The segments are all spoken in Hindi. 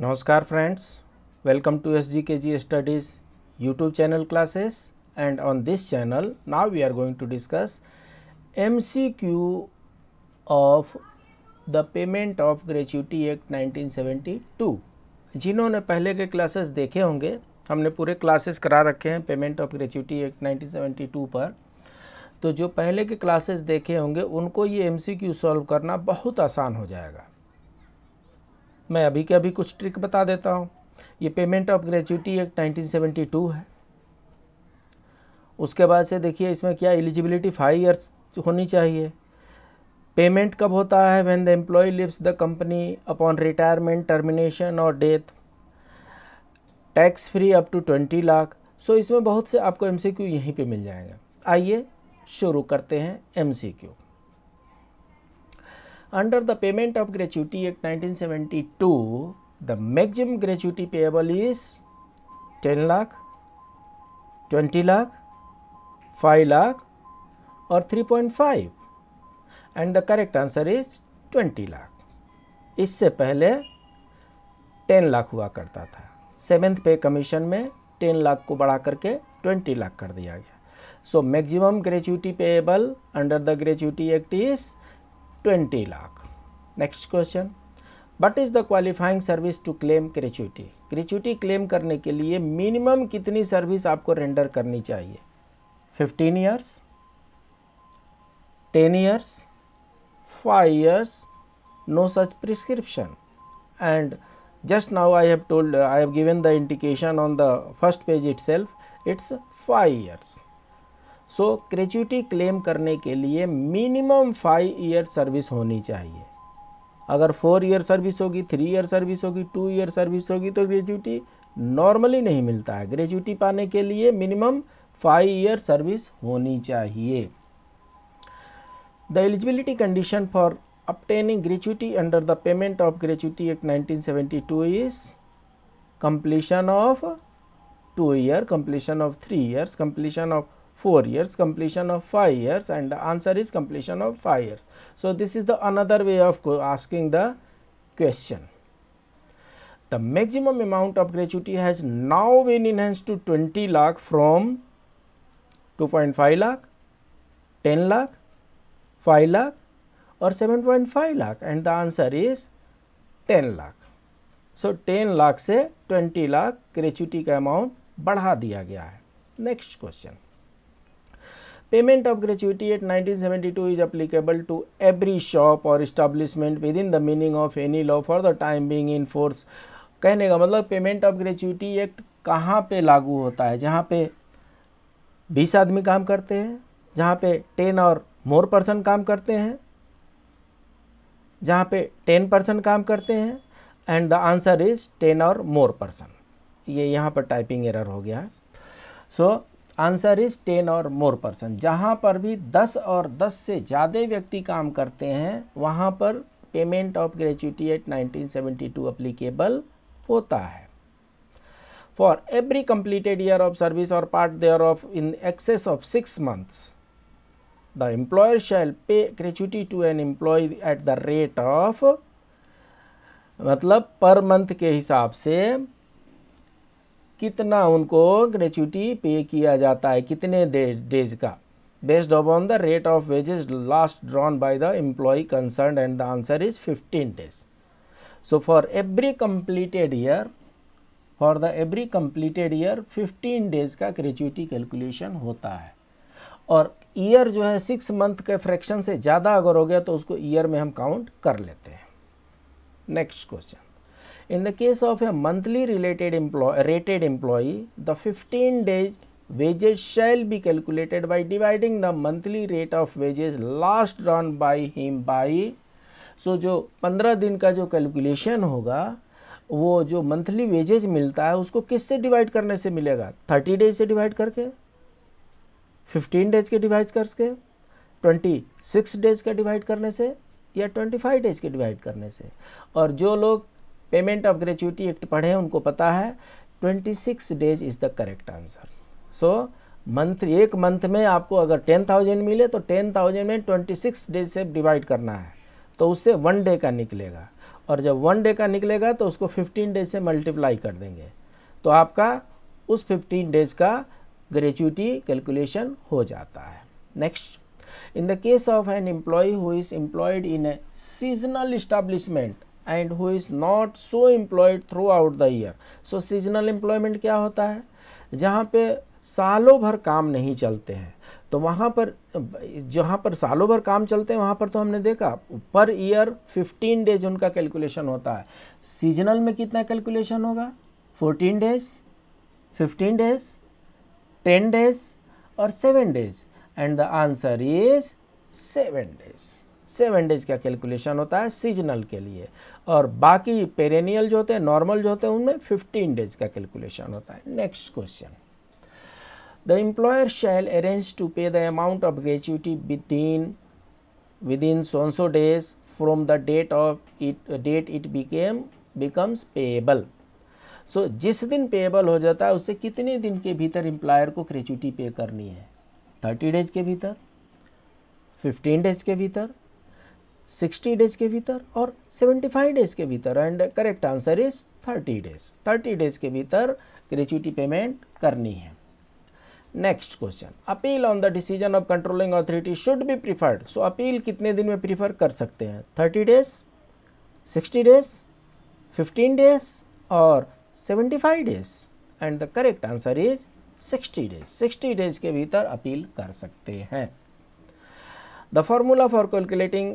नमस्कार friends welcome to S G K G studies YouTube channel classes and on this channel now we are going to discuss M C Q of the payment of gratuity act nineteen seventy two जिन्होंने पहले के क्लासेस देखे होंगे हमने पूरे क्लासेस करा रखे हैं payment of gratuity act nineteen seventy two पर तो जो पहले के क्लासेस देखे होंगे उनको ये एम सी क्यू सॉल्व करना बहुत आसान हो जाएगा मैं अभी के अभी कुछ ट्रिक बता देता हूँ ये payment of gratuity act nineteen है उसके बाद से देखिए इसमें क्या एलिजिबिलिटी फाइव ईयर्स होनी चाहिए पेमेंट कब होता है when the employee leaves the company upon retirement termination और death tax free up to twenty lakh so इसमें बहुत से आपको एमसीक्यू यहीं पे मिल जाएंगे आइए शुरू करते हैं MCQ Under the Payment of Gratuity Act 1972, the maximum gratuity payable is 10 lakh, 20 lakh, 5 lakh or 3.5 and the correct answer is 20 lakh. इससे पहले 10 लाख हुआ करता था सेवेंथ पे कमीशन में 10 लाख को बढ़ा करके 20 लाख कर दिया गया so maximum gratuity payable under the gratuity act is 20 lakh. Next question. But is the qualifying service to claim gratuity gratuity claim करने के लिए मिनिमम कितनी सर्विस आपको रेंडर करनी चाहिए fifteen years ten years five years no such prescription and just now i have told uh, i have given the indication on the first page itself it's 5 years so gratuity claim करने के लिए मिनिमम फाइव ईयर सर्विस होनी चाहिए अगर फोर ईयर सर्विस होगी थ्री ईयर सर्विस होगी टू ईयर सर्विस होगी तो ग्रेचुटी नॉर्मली नहीं मिलता है ग्रेचुटी पाने के लिए मिनिमम फाइव ईयर सर्विस होनी चाहिए the eligibility condition for obtaining gratuity under the payment of gratuity act nineteen is completion of two year completion of three years completion of 4 years completion of 5 years and the answer is completion of 5 years so this is the another way of asking the question the maximum amount of gratuity has now been enhanced to 20 lakh from 2.5 lakh 10 lakh 5 lakh or 7.5 lakh and the answer is 10 lakh so ten lakh से ट्वेंटी लाख ग्रेचुटी का अमाउंट बढ़ा दिया गया है next question payment of Payment nineteen seventy two is is to every shop or or within the meaning of any law for the time being in force कहने का मतलब पेमेंट ऑफ ग्रेचुटी एक्ट कहाँ पर लागू होता है जहाँ पे बीस आदमी काम करते हैं जहाँ पे टेन और मोर पर्सन काम करते हैं जहाँ पे टेन पर्सन काम करते हैं and the answer is ten or more person ये यहाँ पर टाइपिंग एरर हो गया so so, answer is ten or more person जहाँ पर भी दस और दस से ज़्यादा व्यक्ति काम करते हैं वहाँ पर payment of gratuity at nineteen seventy two applicable होता है for every completed year of service or part thereof in excess of six months the employer shall pay gratuity to an employee at the rate of मतलब पर मंथ के हिसाब से कितना उनको ग्रेचुटी पे किया जाता है कितने डेज का based on the rate of wages last drawn by the employee concerned and the answer is 15 days so for every completed year for the every completed year 15 days का ग्रेचुटी कैलकुलेशन होता है और ईयर जो है सिक्स मंथ के फ्रैक्शन से ज़्यादा अगर हो गया तो उसको ईयर में हम काउंट कर लेते हैं next question In the case of a monthly related employee, rated employee, the 15 days wages shall be calculated by dividing the monthly rate of wages last drawn by him by so, jo 15 दिन का जो कैलकुलेशन होगा वो जो मंथली वेजेज मिलता है उसको किससे डिवाइड करने से मिलेगा 30 डेज से डिवाइड करके 15 डेज के डिवाइड करके 26 डेज का डिवाइड करने से या 25 डेज के डिवाइड करने से और जो लोग पेमेंट ऑफ ग्रेचुटी एक्ट पढ़े उनको पता है 26 days is the correct answer so month एक मंथ में आपको अगर टेन थाउजेंड मिले तो टेन थाउजेंड में ट्वेंटी सिक्स डेज से डिवाइड करना है तो उससे वन डे का निकलेगा और जब वन डे का निकलेगा तो उसको फिफ्टीन डेज से मल्टीप्लाई कर देंगे तो आपका उस फिफ्टीन डेज का ग्रेचुटी कैलकुलेशन हो जाता है next in the case of an employee who is employed in a seasonal establishment and who is not so employed throughout the year so seasonal employment क्या होता है जहाँ पे सालों भर काम नहीं चलते हैं तो वहाँ पर जहाँ पर सालों भर काम चलते हैं वहाँ पर तो हमने देखा पर ईयर 15 डेज उनका कैलकुलेशन होता है सीजनल में कितना कैलकुलेशन होगा 14 days 15 days 10 days or 7 days and the answer is 7 days seven days का कैलकुलेशन होता है सीजनल के लिए और बाकी पेरेनियल जो होते हैं नॉर्मल जो होते हैं उनमें फिफ्टीन डेज का कैलकुलेशन होता है next question the employer shall arrange to pay the amount of gratuity within within so days from the date of it it date it became becomes so जिस दिन पेएबल हो जाता है उससे कितने दिन के भीतर एम्प्लॉयर को ग्रेचुटी पे करनी है थर्टी डेज के भीतर फिफ्टीन डेज के भीतर 60 डेज के भीतर और 75 डेज के भीतर and correct answer is 30 days 30 days के भीतर ग्रेचुटी पेमेंट करनी है next question appeal on the decision of controlling authority should be preferred so appeal कितने दिन में प्रीफर कर सकते हैं 30 days 60 days 15 days or 75 days and the correct answer is 60 days 60 days के भीतर अपील कर सकते हैं the formula for calculating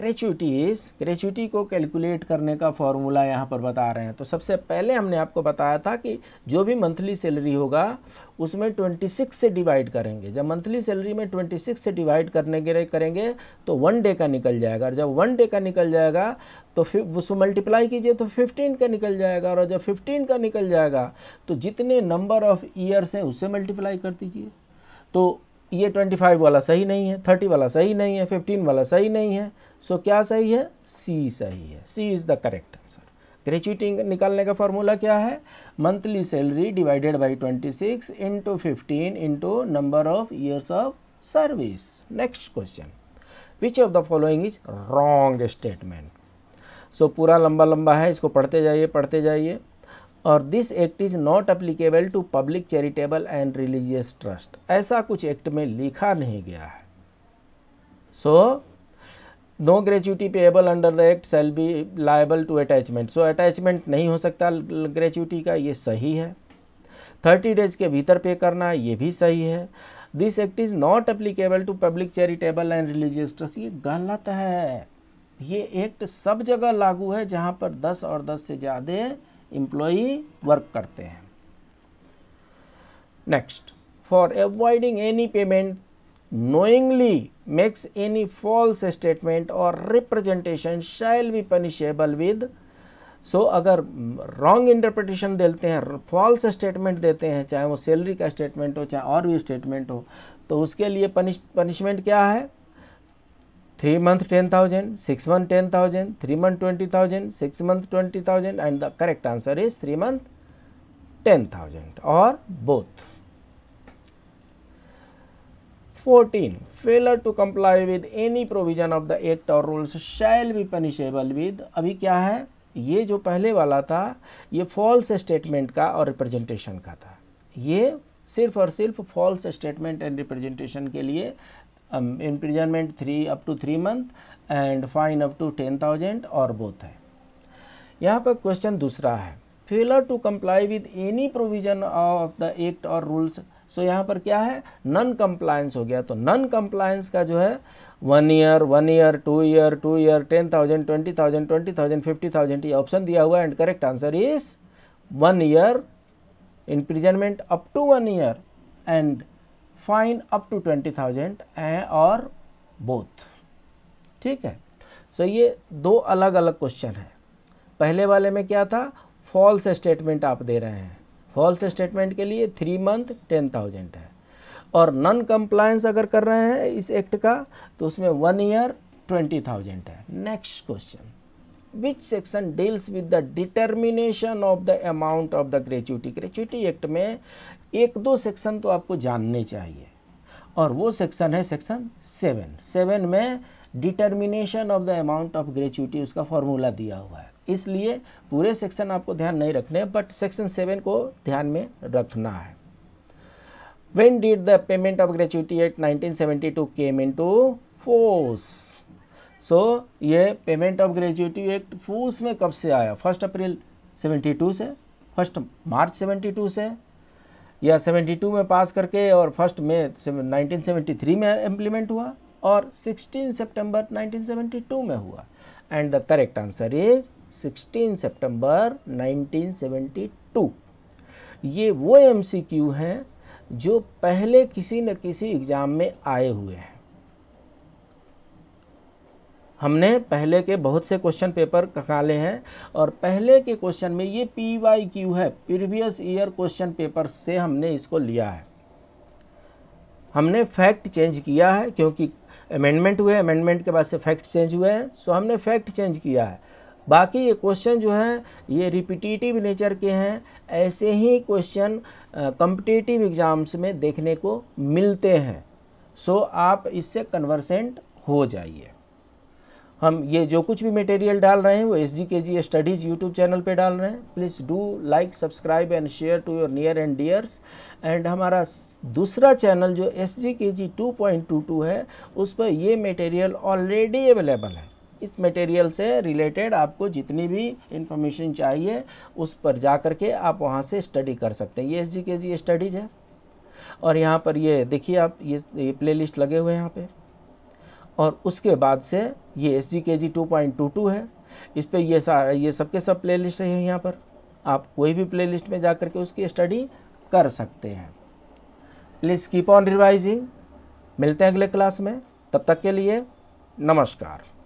gratuities gratuity को कैलकुलेट करने का फॉर्मूला यहाँ पर बता रहे हैं तो सबसे पहले हमने आपको बताया था कि जो भी मंथली सैलरी होगा उसमें 26 से डिवाइड करेंगे जब मंथली सैलरी में 26 से डिवाइड करने के करेंगे तो वन डे का निकल जाएगा और जब वन डे का निकल जाएगा तो फिर उसको मल्टीप्लाई कीजिए तो 15 का निकल जाएगा और जब 15 का निकल जाएगा तो जितने नंबर ऑफ़ ईयर्स हैं उससे मल्टीप्लाई कर दीजिए तो ये ट्वेंटी फाइव वाला सही नहीं है थर्टी वाला सही नहीं है फिफ्टीन वाला सही नहीं है सो so, क्या सही है सी सही है C is the correct answer gratuity निकालने का फॉर्मूला क्या है monthly salary divided by twenty six into fifteen into number of years of service next question which of the following is wrong statement so पूरा लंबा लंबा है इसको पढ़ते जाइए पढ़ते जाइए और this act is not applicable to public charitable and religious trust ऐसा कुछ एक्ट में लिखा नहीं गया है so no pay payable under the act shall be liable to attachment so attachment नहीं हो सकता ग्रेचुटी का ये सही है थर्टी डेज के भीतर पे करना ये भी सही है this act is not applicable to public charitable and religious trust ये गलत है ये एक्ट सब जगह लागू है जहाँ पर दस और दस से ज़्यादा एम्प्लॉई वर्क करते हैं next for avoiding any payment knowingly makes any false statement or representation shall be punishable with so so, अगर रॉन्ग इंटरप्रिटेशन देते हैं फॉल्स स्टेटमेंट देते हैं चाहे वो सैलरी का स्टेटमेंट हो चाहे और भी स्टेटमेंट हो तो उसके लिए पनिश पनिशमेंट क्या है three month ten thousand six month ten thousand three month twenty thousand six month twenty thousand and the correct answer is three month ten thousand or both fourteen failure to comply with any provision of the act or rules shall be punishable with अभी क्या है ये जो पहले वाला था ये फॉल्स स्टेटमेंट का और रिप्रेजेंटेशन का था ये सिर्फ और सिर्फ फॉल्स स्टेटमेंट एंड रिप्रेजेंटेशन के लिए um, imprisonment up up to month month and fine up to thousand or both है यहाँ पर क्वेश्चन दूसरा है failure to comply with any provision of the act or rules so यहाँ पर क्या है नन कंप्लायंस हो गया तो नन कंप्लायंस का जो है one year one year two year two year ten thousand twenty thousand twenty thousand fifty thousand ये ऑप्शन दिया हुआ है and correct answer is one year imprisonment up to one year and fine up to twenty thousand or both ठीक है सो so ये दो अलग अलग क्वेश्चन है पहले वाले में क्या था फॉल्स स्टेटमेंट आप दे रहे हैं फॉल्स स्टेटमेंट के लिए थ्री मंथ टेन थाउजेंड है और नॉन कंप्लायंस अगर कर रहे हैं इस एक्ट का तो उसमें वन ईयर ट्वेंटी थाउजेंड है next question which section deals with the determination of the amount of the gratuity gratuity act में एक दो सेक्शन तो आपको जानने चाहिए और वो सेक्शन है सेक्शन सेवन सेवन में determination of the amount of gratuity उसका फॉर्मूला दिया हुआ है इसलिए पूरे सेक्शन आपको ध्यान नहीं रखने बट सेक्शन सेवन को ध्यान में रखना है when did the payment of gratuity act 1972 came into force so so, ये payment of gratuity act force में कब से आया फर्स्ट अप्रैल 72 से फर्स्ट मार्च 72 से या 72 में पास करके और फर्स्ट मे 1973 में इम्प्लीमेंट हुआ और 16 सितंबर 1972 में हुआ and the correct answer is 16 सितंबर 1972 ये वो एमसीक्यू हैं जो पहले किसी न किसी एग्ज़ाम में आए हुए हैं हमने पहले के बहुत से क्वेश्चन पेपर निकाले हैं और पहले के क्वेश्चन में ये पी वाई क्यू है प्रीवियस ईयर क्वेश्चन पेपर से हमने इसको लिया है हमने फैक्ट चेंज किया है क्योंकि अमेंडमेंट हुए अमेंडमेंट के बाद से फैक्ट चेंज हुए हैं सो हमने फैक्ट चेंज किया है बाकी ये क्वेश्चन जो है ये रिपीटिटिव नेचर के हैं ऐसे ही क्वेश्चन कम्पिटिटिव एग्ज़ाम्स में देखने को मिलते हैं सो आप इससे कन्वर्सेंट हो जाइए हम ये जो कुछ भी मटेरियल डाल रहे हैं वो एस जी के जी स्टडीज़ यूट्यूब चैनल पे डाल रहे हैं please do like subscribe and share to your near and dears and हमारा दूसरा चैनल जो S G K G two point two two है उस पर ये मटेरियल ऑलरेडी अवेलेबल है इस मटेरियल से रिलेटेड आपको जितनी भी इंफॉर्मेशन चाहिए उस पर जा कर के आप वहाँ से स्टडी कर सकते हैं ये एस जी के जी स्टडीज़ है और यहाँ पर ये देखिए आप ये, ये प्ले लगे हुए हैं यहाँ पर और उसके बाद से ये S G K G two point two two है इस पर ये सारा ये सबके सब प्ले लिस्ट है यहाँ पर आप कोई भी प्ले लिस्ट में जा कर के उसकी स्टडी कर सकते हैं प्लीज़ कीप ऑन रिवाइजिंग मिलते हैं अगले क्लास में तब तक के लिए नमस्कार